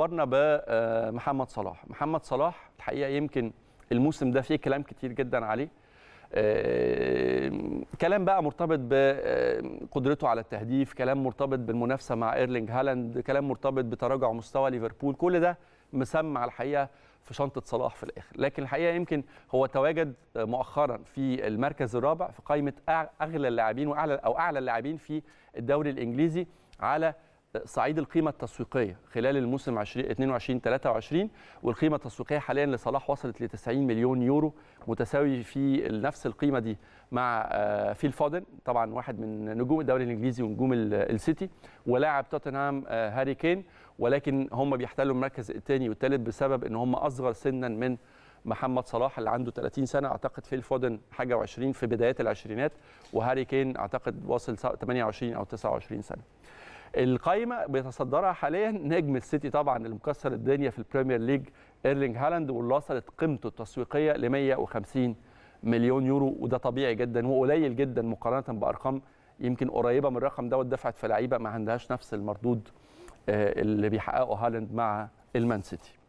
قارنا بمحمد آه، صلاح محمد صلاح الحقيقه يمكن الموسم ده فيه كلام كتير جدا عليه آه، كلام بقى مرتبط بقدرته آه، على التهديف كلام مرتبط بالمنافسه مع ايرلينج هالاند كلام مرتبط بتراجع مستوى ليفربول كل ده مسمع الحقيقه في شنطه صلاح في الاخر لكن الحقيقه يمكن هو تواجد مؤخرا في المركز الرابع في قائمه اغلى اللاعبين واعلى او اعلى اللاعبين في الدوري الانجليزي على صعيد القيمه التسويقيه خلال الموسم 22 23 والقيمه التسويقيه حاليا لصلاح وصلت ل 90 مليون يورو متساوي في نفس القيمه دي مع آه، فيل فودن طبعا واحد من نجوم الدوري الانجليزي ونجوم السيتي ولاعب توتنهام آه، هاري كين ولكن هم بيحتلوا المركز الثاني والثالث بسبب ان هم اصغر سنا من محمد صلاح اللي عنده 30 سنه اعتقد فيل فودن حاجه و20 في بدايات العشرينات وهاري كين اعتقد واصل 28 او 29 سنه القايمه بيتصدرها حاليا نجم السيتي طبعا اللي مكسر الدنيا في البريمير ليج ايرلينج هالاند واللي وصلت قيمته التسويقيه ل 150 مليون يورو وده طبيعي جدا وقليل جدا مقارنه بارقام يمكن قريبه من الرقم ده دفعت في لعيبه ما عندهاش نفس المردود آه، اللي بيحققه هالاند مع المان سيتي